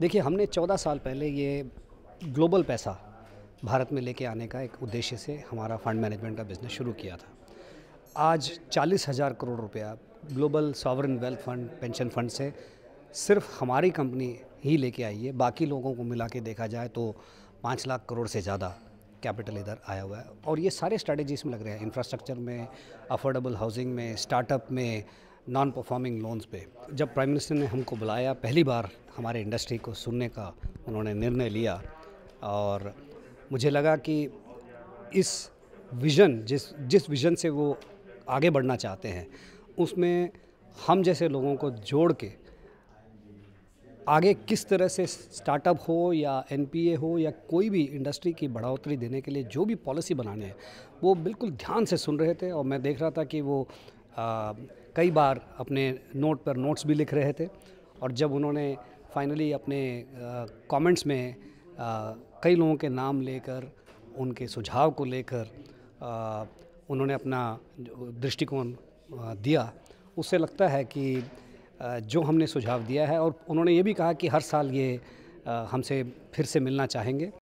देखिए हमने 14 साल पहले ये ग्लोबल पैसा भारत में लेके आने का एक उद्देश्य से हमारा फंड मैनेजमेंट का बिज़नेस शुरू किया था आज चालीस हज़ार करोड़ रुपया global sovereign wealth fund pension fund से सिर्फ हमारी कंपनी ही लेके आई है बाकी लोगों को मिला के देखा जाए तो पाँच लाख करोड़ से ज़्यादा कैपिटल इधर आया हुआ है और ये सारे स्ट्रैटेजीज में लग रहे हैं इंफ्रास्ट्रक्चर में अफोर्डेबल हाउसिंग में स्टार्टअप में नॉन परफॉर्मिंग लोन्स पे जब प्राइम मिनिस्टर ने हमको बुलाया पहली बार हमारे इंडस्ट्री को सुनने का उन्होंने निर्णय लिया और मुझे लगा कि इस विज़न जिस जिस विज़न से वो आगे बढ़ना चाहते हैं उसमें हम जैसे लोगों को जोड़ के आगे किस तरह से स्टार्टअप हो या एनपीए हो या कोई भी इंडस्ट्री की बढ़ोतरी देने के लिए जो भी पॉलिसी बनाने हैं वो बिल्कुल ध्यान से सुन रहे थे और मैं देख रहा था कि वो आ, कई बार अपने नोट पर नोट्स भी लिख रहे थे और जब उन्होंने फाइनली अपने कमेंट्स में कई लोगों के नाम लेकर उनके सुझाव को लेकर उन्होंने अपना दृष्टिकोण दिया उससे लगता है कि जो हमने सुझाव दिया है और उन्होंने ये भी कहा कि हर साल ये हमसे फिर से मिलना चाहेंगे